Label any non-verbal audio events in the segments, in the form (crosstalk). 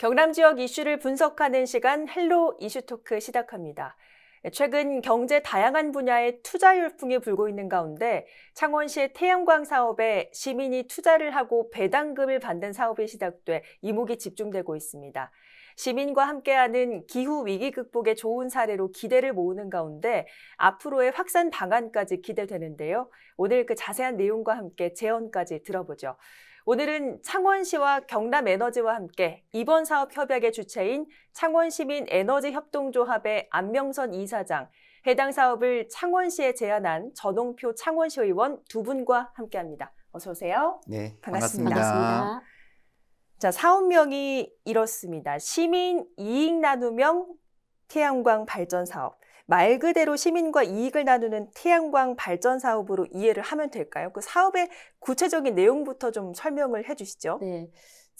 경남 지역 이슈를 분석하는 시간 헬로 이슈토크 시작합니다. 최근 경제 다양한 분야에 투자 열풍이 불고 있는 가운데 창원시의 태양광 사업에 시민이 투자를 하고 배당금을 받는 사업이 시작돼 이목이 집중되고 있습니다. 시민과 함께하는 기후 위기 극복의 좋은 사례로 기대를 모으는 가운데 앞으로의 확산 방안까지 기대되는데요. 오늘 그 자세한 내용과 함께 재언까지 들어보죠. 오늘은 창원시와 경남에너지와 함께 이번 사업 협약의 주체인 창원시민 에너지협동조합의 안명선 이사장, 해당 사업을 창원시에 제안한 전홍표 창원시의원 두 분과 함께합니다. 어서 오세요. 네, 반갑습니다. 반갑습니다. 자, 사업명이 이렇습니다. 시민 이익 나누명 태양광 발전 사업. 말 그대로 시민과 이익을 나누는 태양광 발전 사업으로 이해를 하면 될까요? 그 사업의 구체적인 내용부터 좀 설명을 해주시죠. 네.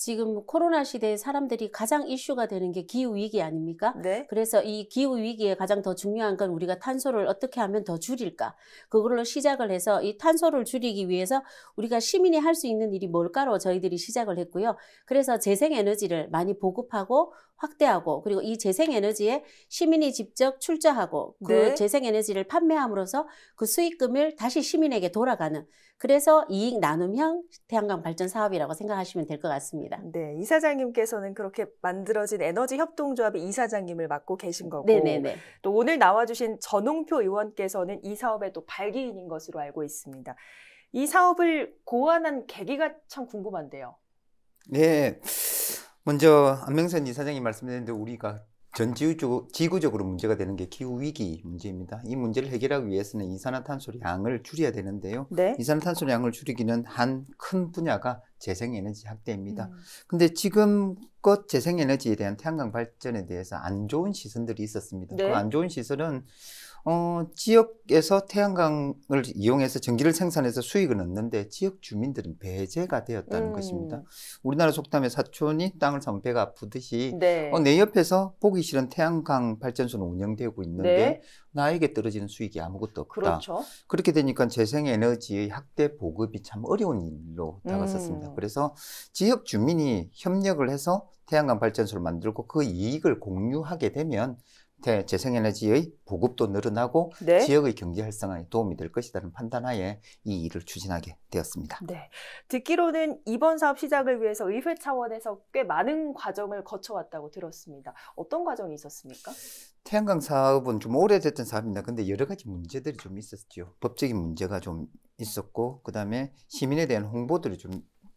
지금 코로나 시대에 사람들이 가장 이슈가 되는 게 기후 위기 아닙니까? 네. 그래서 이 기후 위기에 가장 더 중요한 건 우리가 탄소를 어떻게 하면 더 줄일까? 그걸로 시작을 해서 이 탄소를 줄이기 위해서 우리가 시민이 할 수 있는 일이 뭘까로 저희들이 시작을 했고요. 그래서 재생 에너지를 많이 보급하고 확대하고 그리고 이 재생 에너지에 시민이 직접 출자하고 그 네. 재생 에너지를 판매함으로써 그 수익금을 다시 시민에게 돌아가는 그래서 이익 나눔형 태양광 발전 사업이라고 생각하시면 될 것 같습니다. 네, 이사장님께서는 그렇게 만들어진 에너지 협동조합의 이사장님을 맡고 계신 거고 네네네. 또 오늘 나와주신 전홍표 의원께서는 이 사업의 또 발기인인 것으로 알고 있습니다. 이 사업을 고안한 계기가 참 궁금한데요. 네. 먼저 안명선 이사장님 말씀드렸는데 우리가 전 지구, 지구적으로 문제가 되는 게 기후 위기 문제입니다. 이 문제를 해결하기 위해서는 이산화탄소량을 줄여야 되는데요. 네? 이산화탄소량을 줄이기는 한 큰 분야가 재생에너지 확대입니다. 음. 근데 지금껏 재생에너지에 대한 태양광 발전에 대해서 안 좋은 시선들이 있었습니다. 그 네. 그안 좋은 시선은 어, 지역에서 태양광을 이용해서 전기를 생산해서 수익을 얻는데 지역 주민들은 배제가 되었다는 음. 것입니다. 우리나라 속담에 사촌이 땅을 사면 배가 아프듯이 네. 어, 내 옆에서 보기 싫은 태양광 발전소는 운영되고 있는데 네. 나에게 떨어지는 수익이 아무것도 없다. 그렇죠. 그렇게 되니까 재생에너지의 확대 보급이 참 어려운 일로 다가섰습니다. 음. 그래서 지역 주민이 협력을 해서 태양광 발전소를 만들고 그 이익을 공유하게 되면 재생에너지의 보급도 늘어나고 네. 지역의 경제 활성화에 도움이 될 것이라는 판단하에 이 일을 추진하게 되었습니다. 네. 듣기로는 이번 사업 시작을 위해서 의회 차원에서 꽤 많은 과정을 거쳐왔다고 들었습니다. 어떤 과정이 있었습니까? 태양광 사업은 좀 오래됐던 사업입니다. 근데 여러 가지 문제들이 좀 있었죠. 법적인 문제가 좀 있었고 그다음에 시민에 대한 홍보들이 좀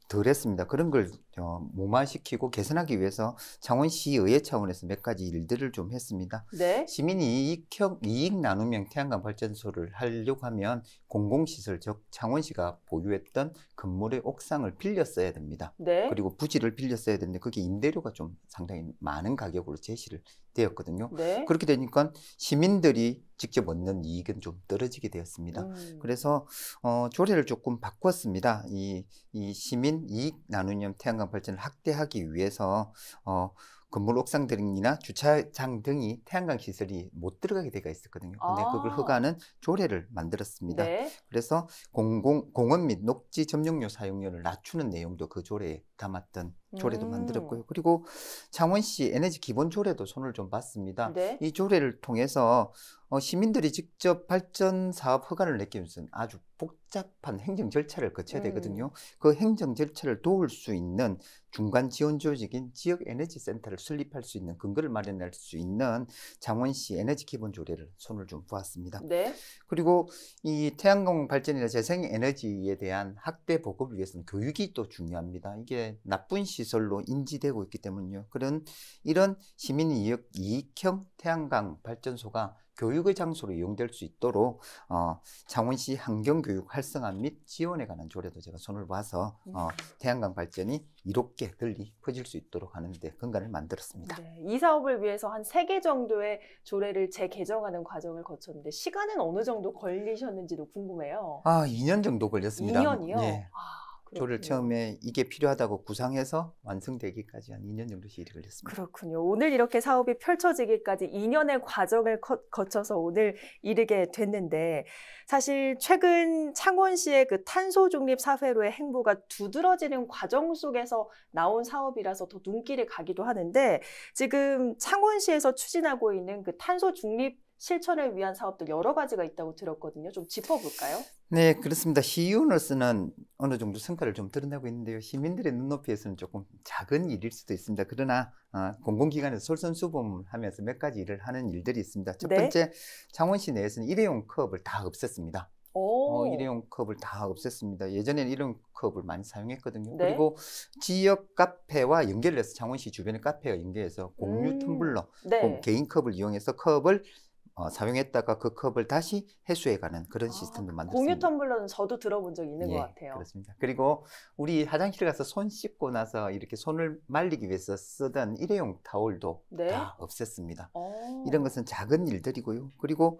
덜했습니다. 그런 걸 어, 무마시키고 개선하기 위해서 창원시의회 차원에서 몇 가지 일들을 좀 했습니다. 네. 시민이 이익형, 이익 나눔형 태양광 발전소를 하려고 하면 공공시설 즉 창원시가 보유했던 건물의 옥상을 빌려 써야 됩니다. 네. 그리고 부지를 빌려 써야 되는데 그게 임대료가 좀 상당히 많은 가격으로 제시를 되었거든요. 네. 그렇게 되니까 시민들이 직접 얻는 이익은 좀 떨어지게 되었습니다. 음. 그래서 어, 조례를 조금 바꿨습니다. 이, 이 시민 이익 나눔형 태양광 건강 발전을 확대하기 위해서 어, 건물 옥상 등이나 주차장 등이 태양광 시설이 못 들어가게 되어 있었거든요. 근데 아. 그걸 허가하는 조례를 만들었습니다. 네. 그래서 공공 공원 및 녹지 점용료 사용료를 낮추는 내용도 그 조례에 담았던 음. 조례도 음. 만들었고요. 그리고 창원시 에너지 기본 조례도 손을 좀 봤습니다. 네. 이 조례를 통해서 어, 시민들이 직접 발전 사업 허가를 내기 위해서는 아주 복잡한 행정 절차를 거쳐야 음. 되거든요. 그 행정 절차를 도울 수 있는 중간 지원 조직인 지역 에너지 센터를 설립할 수 있는 근거를 마련할 수 있는 창원시 에너지 기본 조례를 손을 좀 보았습니다. 네. 그리고 이 태양광 발전이나 재생 에너지에 대한 학대 보급을 위해서는 교육이 또 중요합니다. 이게 나 나쁜 시설로 인지되고 있기 때문이요. 그런 이런 시민 이익, 이익형 태양광 발전소가 교육의 장소로 이용될 수 있도록 어, 창원시 환경교육 활성화 및 지원에 관한 조례도 제가 손을 봐서 어, 네. 태양광 발전이 이롭게 널리 퍼질 수 있도록 하는데 근간을 만들었습니다. 네, 이 사업을 위해서 한 세 개 정도의 조례를 재개정하는 과정을 거쳤는데 시간은 어느 정도 걸리셨는지도 궁금해요. 아, 2년 정도 걸렸습니다. 2년이요? 네. 아. 조를 처음에 이게 필요하다고 구상해서 완성되기까지 한 2년 정도 시일이 걸렸습니다. 그렇군요. 오늘 이렇게 사업이 펼쳐지기까지 2년의 과정을 거쳐서 오늘 이르게 됐는데 사실 최근 창원시의 그 탄소 중립 사회로의 행보가 두드러지는 과정 속에서 나온 사업이라서 더 눈길이 가기도 하는데 지금 창원시에서 추진하고 있는 그 탄소 중립 실천을 위한 사업들 여러 가지가 있다고 들었거든요. 좀 짚어볼까요? 네, 그렇습니다. 시윤으로는 어느 정도 성과를 좀 드러내고 있는데요. 시민들의 눈높이에서는 조금 작은 일일 수도 있습니다. 그러나 아, 공공기관에서 솔선수범을 하면서 몇 가지 일을 하는 일들이 있습니다. 첫 네. 번째, 네? 창원시 내에서는 일회용 컵을 다 없앴습니다. 어, 일회용 컵을 다 없앴습니다. 예전에는 일회용 컵을 많이 사용했거든요. 네? 그리고 지역 카페와 연결해서 창원시 주변의 카페와 연계해서 공유 음, 텀블러, 네. 개인 컵을 이용해서 컵을 어, 사용했다가 그 컵을 다시 해수해가는 그런 아, 시스템도 그 만들었습니다. 공유 텀블러는 저도 들어본 적 있는 예, 것 같아요. 그렇습니다. 그리고 우리 화장실 가서 손 씻고 나서 이렇게 손을 말리기 위해서 쓰던 일회용 타월도 네? 다 없앴습니다. 오. 어. 이런 것은 작은 일들이고요. 그리고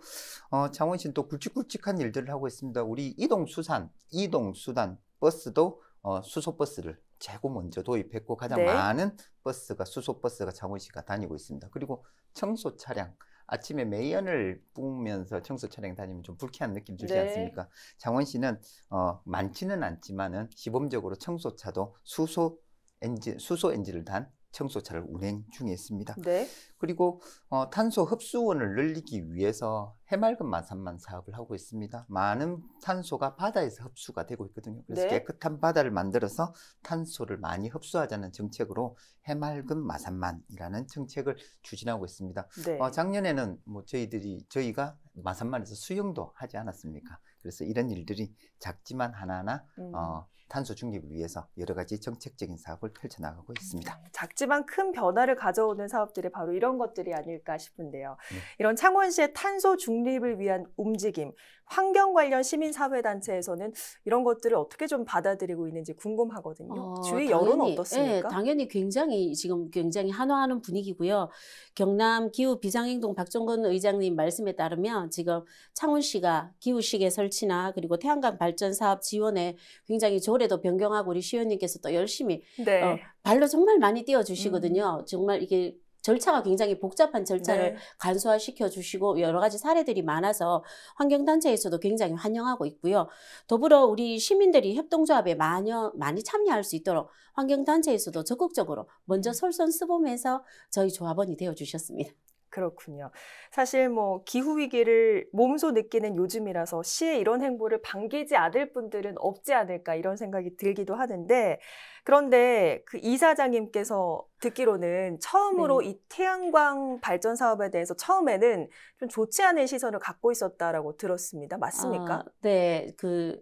어, 창원시는 또 굵직굵직한 일들을 하고 있습니다. 우리 이동수산, 이동수단 버스도 어, 수소버스를 최고 먼저 도입했고 가장 네? 많은 버스가 수소버스가 창원시가 다니고 있습니다. 그리고 청소 차량 아침에 매연을 뿜으면서 청소 차량 다니면 좀 불쾌한 느낌 들지 네. 않습니까? 장원씨는 어, 많지는 않지만은 시범적으로 청소차도 수소 엔진 수소 엔진을 단 청소차를 운행 중에 있습니다. 네. 그리고 어, 탄소 흡수원을 늘리기 위해서 해맑은 마산만 사업을 하고 있습니다. 많은 탄소가 바다에서 흡수가 되고 있거든요. 그래서 네. 깨끗한 바다를 만들어서 탄소를 많이 흡수하자는 정책으로 해맑은 마산만이라는 정책을 추진하고 있습니다. 네. 어, 작년에는 뭐 저희들이 저희가 마산만에서 수영도 하지 않았습니까? 그래서 이런 일들이 작지만 하나하나 음. 어, 탄소 중립을 위해서 여러 가지 정책적인 사업을 펼쳐나가고 있습니다. 네, 작지만 큰 변화를 가져오는 사업들이 바로 이런 것들이 아닐까 싶은데요. 네. 이런 창원시의 탄소 중립 독립을 위한 움직임, 환경 관련 시민사회단체에서는 이런 것들을 어떻게 좀 받아들이고 있는지 궁금하거든요. 어, 주위 여론 예, 어떻습니까? 예, 당연히 굉장히 지금 굉장히 한화하는 분위기고요. 경남 기후 비상행동 박종근 의장님 말씀에 따르면 지금 창원시가 기후식의 설치나 그리고 태양광 발전 사업 지원에 굉장히 조례도 변경하고 우리 시의원님께서 또 열심히 네. 어, 발로 정말 많이 뛰어주시거든요 음. 정말 이게 절차가 굉장히 복잡한 절차를 네. 간소화시켜 주시고 여러 가지 사례들이 많아서 환경단체에서도 굉장히 환영하고 있고요. 더불어 우리 시민들이 협동조합에 많이 참여할 수 있도록 환경단체에서도 적극적으로 먼저 음. 솔선수범해서 저희 조합원이 되어 주셨습니다. 그렇군요. 사실 뭐 기후 위기를 몸소 느끼는 요즘이라서 시의 이런 행보를 반기지 않을 분들은 없지 않을까 이런 생각이 들기도 하는데 그런데 그 이사장님께서 듣기로는 처음으로 네. 이 태양광 발전 사업에 대해서 처음에는 좀 좋지 않은 시선을 갖고 있었다라고 들었습니다. 맞습니까? 아, 네, 그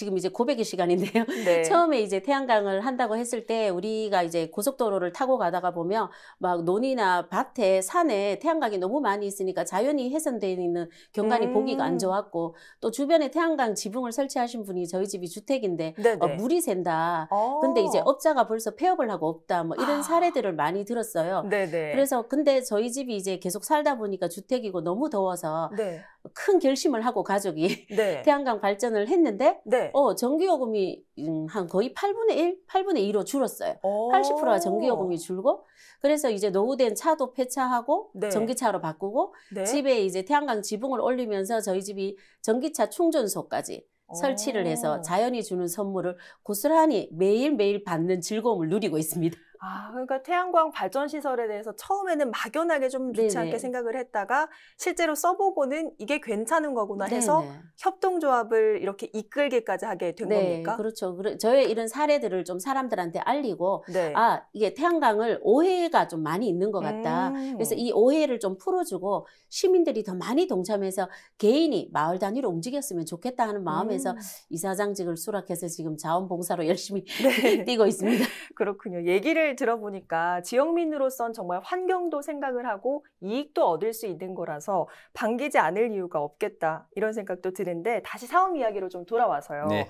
지금 이제 고백의 시간인데요. 네. (laughs) 처음에 이제 태양광을 한다고 했을 때 우리가 이제 고속도로를 타고 가다가 보면 막 논이나 밭에 산에 태양광이 너무 많이 있으니까 자연이 훼손되어 있는 경관이 음. 보기가 안 좋았고 또 주변에 태양광 지붕을 설치하신 분이 저희 집이 주택인데 어, 네, 네. 물이 샌다. 오. 어. 근데 이제 업자가 벌써 폐업을 하고 없다. 뭐 이런 아. 사례들을 많이 들었어요. 네네. 네. 그래서 근데 저희 집이 이제 계속 살다 보니까 주택이고 너무 더워서 네. 큰 결심을 하고 가족이 (laughs) 네. 태양광 발전을 했는데 네. 어, 전기요금이 음, 한 거의 8분의 1, 8분의 2로 줄었어요. 80%가 전기요금이 줄고 그래서 이제 노후된 차도 폐차하고 네. 전기차로 바꾸고 네. 집에 이제 태양광 지붕을 올리면서 저희 집이 전기차 충전소까지 설치를 해서 자연이 주는 선물을 고스란히 매일매일 받는 즐거움을 누리고 있습니다. 아, 그러니까 태양광 발전 시설에 대해서 처음에는 막연하게 좀 좋지 네네. 않게 생각을 했다가 실제로 써보고는 이게 괜찮은 거구나 해서 협동조합을 이렇게 이끌기까지 하게 된 네, 겁니까? 그렇죠. 저의 이런 사례들을 좀 사람들한테 알리고 네. 아 이게 태양광을 오해가 좀 많이 있는 것 같다. 음. 그래서 이 오해를 좀 풀어주고 시민들이 더 많이 동참해서 개인이 마을 단위로 움직였으면 좋겠다 하는 마음에서 음. 이사장직을 수락해서 지금 자원봉사로 (laughs) 열심히 네. 뛰고 있습니다. (laughs) 그렇군요. 얘기를 얘기를 들어보니까 지역민으로선 정말 환경도 생각을 하고 이익도 얻을 수 있는 거라서 반기지 않을 이유가 없겠다 이런 생각도 드는데 다시 사업 이야기로 좀 돌아와서요. 네.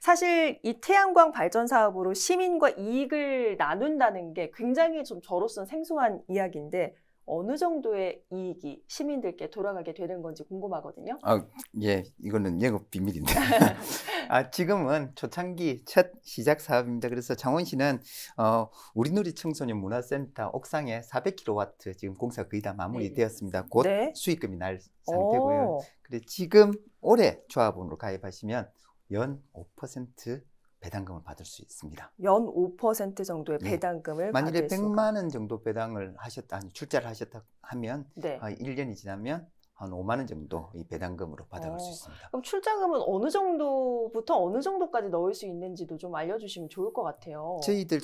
사실 이 태양광 발전 사업으로 시민과 이익을 나눈다는 게 굉장히 좀 저로서는 생소한 이야기인데 어느 정도의 이익이 시민들께 돌아가게 되는 건지 궁금하거든요. 아, 예, 이거는 예고 비밀인데. (laughs) 아, 지금은 초창기 첫 시작 사업입니다. 그래서 창원시는 어, 우리놀이 청소년 문화센터 옥상에 400kW 지금 공사 거의 다 마무리되었습니다. 네. 곧 네. 수익금이 날 상태고요. 그래 지금 올해 조합원으로 가입하시면 연5% 배당금을 받을 수 있습니다. 연 5% 정도의 네. 배당금을 네. 만일에 100만 원 정도 배당을 하셨다 아니 출자를 하셨다 하면 네. 어, 아, 1년이 지나면 한 5만 원 정도 이 배당금으로 받아갈 어, 수 있습니다. 그럼 출자금은 어느 정도부터 어느 정도까지 넣을 수 있는지도 좀 알려주시면 좋을 것 같아요. 저희들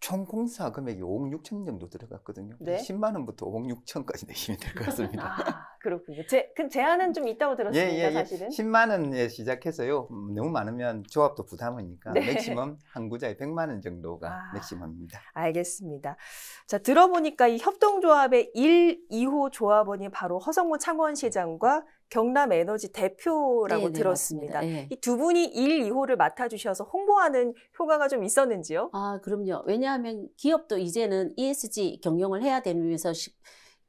총 공사 금액이 5억 6천 정도 들어갔거든요. 네. 10만 원부터 5억 6천까지 내시면 될 것 같습니다. (laughs) 아, 그렇군요. 제, 그 제한은 좀 있다고 들었습니다, 예, 예, 예. 사실은. 10만 원에 시작해서요. 음, 너무 많으면 조합도 부담하니까 네. 맥시멈 한 구자에 100만 원 정도가 아, 맥시멈입니다. 알겠습니다. 자, 들어보니까 이 협동조합의 1, 2호 조합원이 바로 허성모 창원시장과 경남 에너지 대표라고 네, 네 들었습니다. 네. 이두 분이 1, 2호를 맡아주셔서 홍보하는 효과가 좀 있었는지요? 아, 그럼요. 왜냐하면 기업도 이제는 ESG 경영을 해야 되면서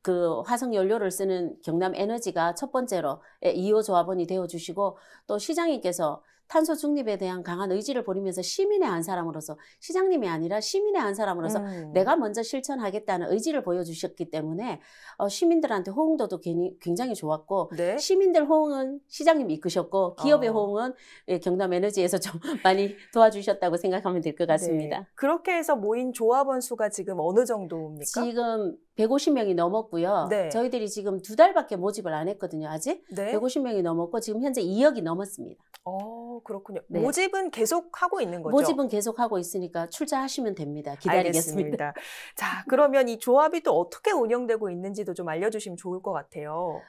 그 화석 연료를 쓰는 경남 에너지가 첫 번째로 2호 조합원이 되어 주시고 또 시장님께서 탄소 중립에 대한 강한 의지를 보이면서 시민의 한 사람으로서 시장님이 아니라 시민의 한 사람으로서 음. 내가 먼저 실천하겠다는 의지를 보여주셨기 때문에 어, 시민들한테 호응도도 굉장히 좋았고 네? 시민들 호응은 시장님이 이끄셨고 기업의 어. 호응은 예, 경남 에너지에서 좀 (laughs) 많이 도와주셨다고 생각하면 될것 네. 같습니다. 네. 그렇게 해서 모인 조합원 수가 지금 어느 정도입니까? 지금 150명이 넘었고요. 네. 저희들이 지금 두 달밖에 모집을 안 했거든요, 아직. 네. 150명이 넘었고 지금 현재 2억이 넘었습니다. 오. 어. 그렇군요. 네. 모집은 계속 하고 있는 거죠? 모집은 계속 하고 있으니까 출자하시면 됩니다. 기다리겠습니다. 알겠습니다. 자, 그러면 이 조합이 또 어떻게 운영되고 있는지도 좀 알려주시면 좋을 것 같아요.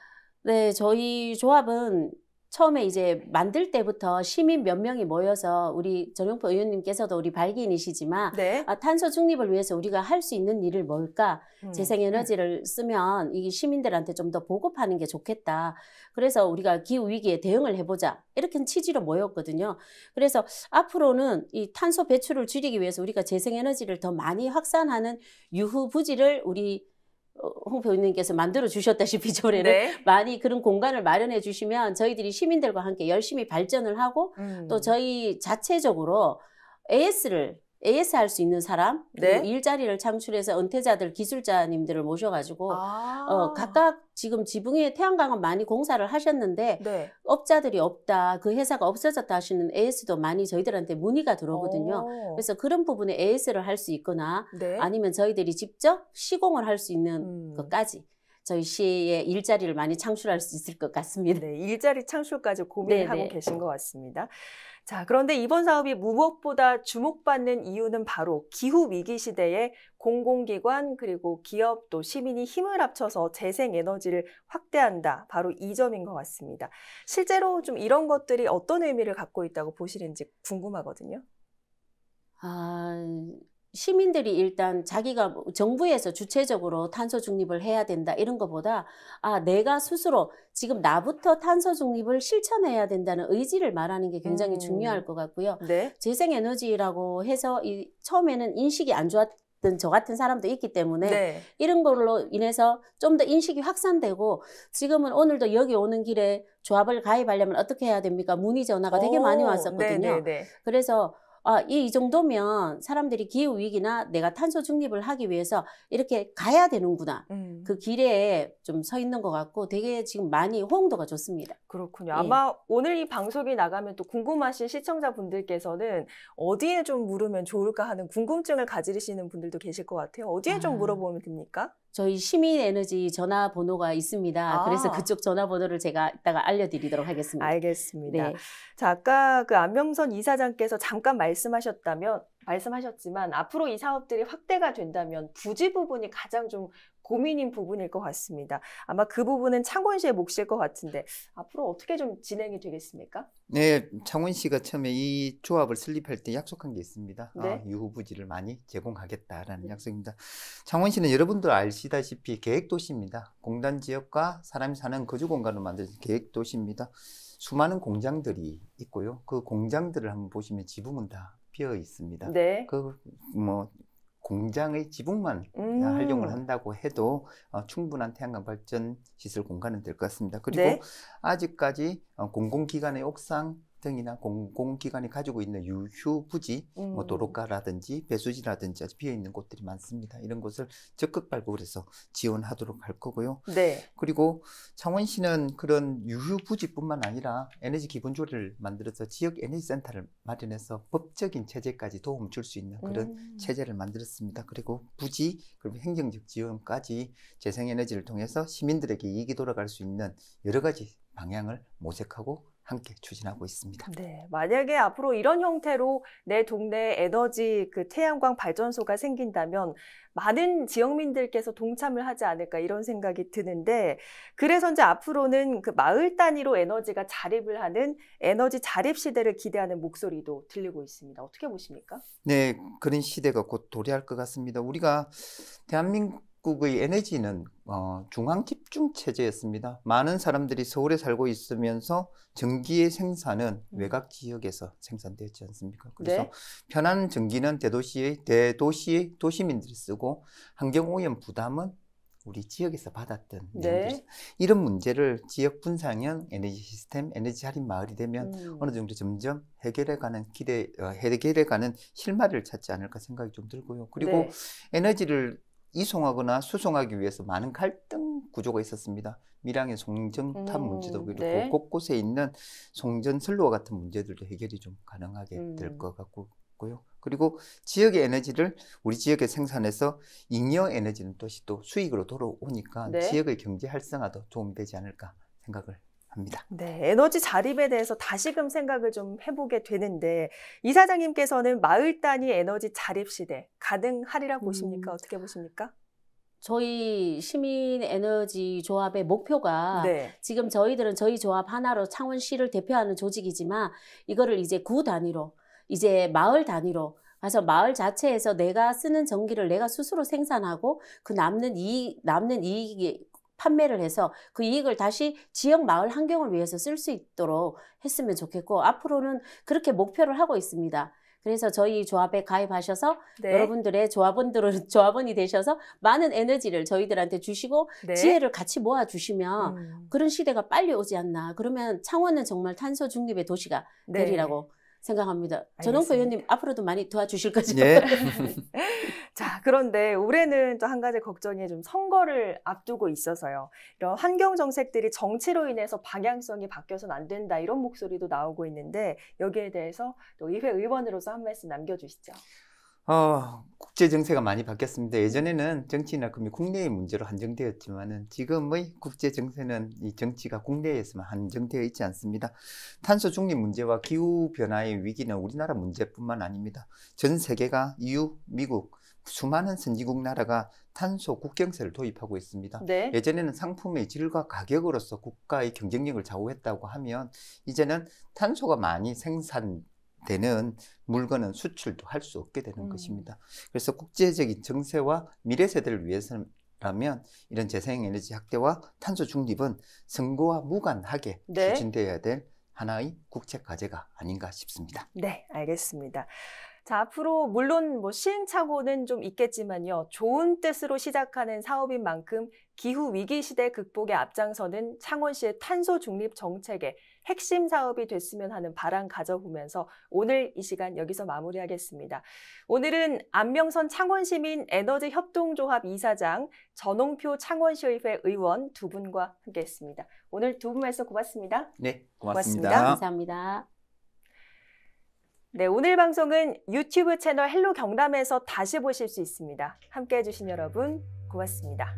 네, 저희 조합은 처음에 이제 만들 때부터 시민 몇 명이 모여서 우리 전용포 의원님께서도 우리 발기인이시지만 네. 아, 탄소 중립을 위해서 우리가 할 수 있는 일을 뭘까 음. 재생에너지를 쓰면 이 시민들한테 좀 더 보급하는 게 좋겠다 그래서 우리가 기후 위기에 대응을 해보자 이렇게 취지로 모였거든요 그래서 앞으로는 이 탄소 배출을 줄이기 위해서 우리가 재생에너지를 더 많이 확산하는 유후 부지를 우리 홍 배우님께서 만들어 주셨다시피 조례를 그 네. 많이 그런 공간을 마련해 주시면 저희들이 시민들과 함께 열심히 발전을 하고 음. 또 저희 자체적으로 AS를 AS 할 수 있는 사람 네. 일자리를 창출해서 은퇴자들 기술자님들을 모셔가지고 아. 어, 각각 지금 지붕에 태양광은 많이 공사를 하셨는데 네. 업자들이 없다 그 회사가 없어졌다 하시는 AS도 많이 저희들한테 문의가 들어오거든요. 그래서 그런 부분에 AS를 할 수 있거나 네. 아니면 저희들이 직접 시공을 할 수 있는 음. 것까지 저희 시의 일자리를 많이 창출할 수 있을 것 같습니다. 네, 일자리 창출까지 고민하고 네, 네. 계신 것 같습니다. 자, 그런데 이번 사업이 무엇보다 주목받는 이유는 바로 기후위기 시대에 공공기관 그리고 기업 또 시민이 힘을 합쳐서 재생에너지를 확대한다. 바로 이 점인 것 같습니다. 실제로 좀 이런 것들이 어떤 의미를 갖고 있다고 보시는지 궁금하거든요. 아, 시민들이 일단 자기가 뭐 정부에서 주체적으로 탄소 중립을 해야 된다 이런 것보다 아 내가 스스로 지금 나부터 탄소 중립을 실천해야 된다는 의지를 말하는 게 굉장히 음. 중요할 것 같고요. 네. 재생에너지라고 해서 이, 처음에는 인식이 안 좋았. 던저 같은 사람도 있기 때문에 네. 이런 걸로 인해서 좀 더 인식이 확산되고 지금은 오늘도 여기 오는 길에 조합을 가입하려면 어떻게 해야 됩니까? 문의 전화가 되게 오, 많이 왔었거든요. 네, 네, 네. 그래서 아, 이, 이 정도면 사람들이 기후위기나 내가 탄소 중립을 하기 위해서 이렇게 가야 되는구나. 음. 그 길에 좀 서 있는 것 같고 되게 지금 많이 호응도가 좋습니다. 그렇군요. 예. 아마 오늘 이 방송이 나가면 또 궁금하신 시청자분들께서는 어디에 좀 물으면 좋을까 하는 궁금증을 가지시는 분들도 계실 것 같아요. 어디에 아. 좀 물어보면 됩니까? 저희 시민 에너지 전화번호가 있습니다. 아. 그래서 그쪽 전화번호를 제가 이따가 알려드리도록 하겠습니다. 알겠습니다. 네. 자, 아까 그 안명선 이사장께서 잠깐 말씀하셨다면 말씀하셨지만 앞으로 이 사업들이 확대가 된다면 부지 부분이 가장 좀 고민인 부분일 것 같습니다. 아마 그 부분은 창원 씨의 몫일 것 같은데 앞으로 어떻게 좀 진행이 되겠습니까? 네, 창원 씨가 처음에 이 조합을 설립할 때 약속한 게 있습니다. 아, 네. 아, 유후부지를 많이 제공하겠다라는 네. 약속입니다. 창원 씨는 여러분들 아시다시피 계획도시입니다. 공단 지역과 사람이 사는 거주 공간을 만들 계획도시입니다. 수많은 공장들이 있고요. 그 공장들을 한번 보시면 지붕은 다 비어 있습니다. 네. 그뭐 공장의 지붕만 음. 활용을 한다고 해도 어, 충분한 태양광 발전 시설 공간은 될 것 같습니다. 그리고 네. 아직까지 어, 공공기관의 옥상 등이나 공공기관이 가지고 있는 유휴 부지, 뭐 음. 뭐 도로가라든지 배수지라든지 아직 비어 있는 곳들이 많습니다. 이런 곳을 적극 발굴해서 지원하도록 할 거고요. 네. 그리고 창원시는 그런 유휴 부지뿐만 아니라 에너지 기본조례를 만들어서 지역 에너지 센터를 마련해서 법적인 체제까지 도움을 줄 수 있는 그런 음. 체제를 만들었습니다. 그리고 부지 그리고 행정적 지원까지 재생에너지를 통해서 시민들에게 이익이 돌아갈 수 있는 여러 가지 방향을 모색하고 함께 추진하고 있습니다. 네, 만약에 앞으로 이런 형태로 내 동네에 너지그 태양광 발전소가 생긴다면 많은 지역민들께서 동참을 하지 않을까 이런 생각이 드는데 그래서 이제 앞으로는 그 마을 단위로 에너지가 자립을 하는 에너지 자립 시대를 기대하는 목소리도 들리고 있습니다. 어떻게 보십니까? 네, 그런 시대가 곧 도래할 것 같습니다. 우리가 대한민국 한국의 에너지는 어, 중앙 집중 체제였습니다. 많은 사람들이 서울에 살고 있으면서 전기의 생산은 음. 외곽 지역에서 생산되었지 않습니까? 네. 그래서 네. 편한 전기는 대도시의 대도시의 도시민들이 쓰고 환경 오염 부담은 우리 지역에서 받았던 네. 이런 문제를 지역 분산형 에너지 시스템, 에너지 할인 마을이 되면 음. 어느 정도 점점 해결해가는 기대, 어, 해결해가는 실마리를 찾지 않을까 생각이 좀 들고요. 그리고 네. 에너지를 이송하거나 수송하기 위해서 많은 갈등 구조가 있었습니다. 밀양의 송전탑 음, 문제도 그렇고 네. 곳곳에 있는 송전선로와 같은 문제들도 해결이 좀 가능하게 음. 될것 같고요. 그리고 지역의 에너지를 우리 지역에 생산해서 잉여 에너지는 또시 또 수익으로 돌아오니까 네. 지역의 경제 활성화도 도움이 되지 않을까 생각을 합니다. 합니다. 네, 에너지 자립에 대해서 다시금 생각을 좀 해보게 되는데 이사장님께서는 마을 단위 에너지 자립 시대 가능하리라 음. 보십니까? 음. 어떻게 보십니까? 저희 시민 에너지 조합의 목표가 네. 지금 저희들은 저희 조합 하나로 창원시를 대표하는 조직이지만 이거를 이제 구 단위로 이제 마을 단위로 가서 마을 자체에서 내가 쓰는 전기를 내가 스스로 생산하고 그 남는 이익 남는 이익이 판매를 해서 그 이익을 다시 지역 마을 환경을 위해서 쓸 수 있도록 했으면 좋겠고 앞으로는 그렇게 목표를 하고 있습니다. 그래서 저희 조합에 가입하셔서 네. 여러분들의 조합원들을 (laughs) 조합원이 되셔서 많은 에너지를 저희들한테 주시고 네. 지혜를 같이 모아 주시면 음. 그런 시대가 빨리 오지 않나. 그러면 창원은 정말 탄소 중립의 도시가 네. 되리라고 생각합니다. 전홍표 의원님 앞으로도 많이 도와주실 네. 거죠? 네. (laughs) (laughs) 자, 그런데 올해는 또 한 가지 걱정이 좀 선거를 앞두고 있어서요. 이런 환경 정책들이 정치로 인해서 방향성이 바뀌어서는 안 된다 이런 목소리도 나오고 있는데 여기에 대해서 또 의회 의원으로서 한 말씀 남겨주시죠. 어, 국제 정세가 많이 바뀌었습니다. 예전에는 정치나 금융 국내의 문제로 한정되었지만은 지금의 국제 정세는 이 정치가 국내에서만 한정되어 있지 않습니다. 탄소 중립 문제와 기후 변화의 위기는 우리나라 문제뿐만 아닙니다. 전 세계가 EU, 미국, 수많은 선진국 나라가 탄소 국경세를 도입하고 있습니다. 네. 예전에는 상품의 질과 가격으로서 국가의 경쟁력을 좌우했다고 하면 이제는 탄소가 많이 생산 되는 물건은 수출도 할 수 없게 되는 음. 것입니다. 그래서 국제적인 정세와 미래 세대를 위해서라면 이런 재생에너지 확대와 탄소 중립은 선거와 무관하게 네. 추진되어야 될 하나의 국책 과제가 아닌가 싶습니다. 네, 알겠습니다. 자, 앞으로 물론 뭐 시행착오는 좀 있겠지만요. 좋은 뜻으로 시작하는 사업인 만큼 기후 위기 시대 극복의 앞장서는 창원시의 탄소 중립 정책의 핵심 사업이 됐으면 하는 바람 가져보면서 오늘 이 시간 여기서 마무리하겠습니다. 오늘은 안명선 창원시민 에너지 협동조합 이사장, 전홍표 창원시의회 의원 두 분과 함께했습니다. 오늘 두 분 말씀 고맙습니다. 네, 고맙습니다. 고맙습니다. 감사합니다. 네, 오늘 방송은 유튜브 채널 헬로 경남에서 다시 보실 수 있습니다. 함께 해주신 여러분 고맙습니다.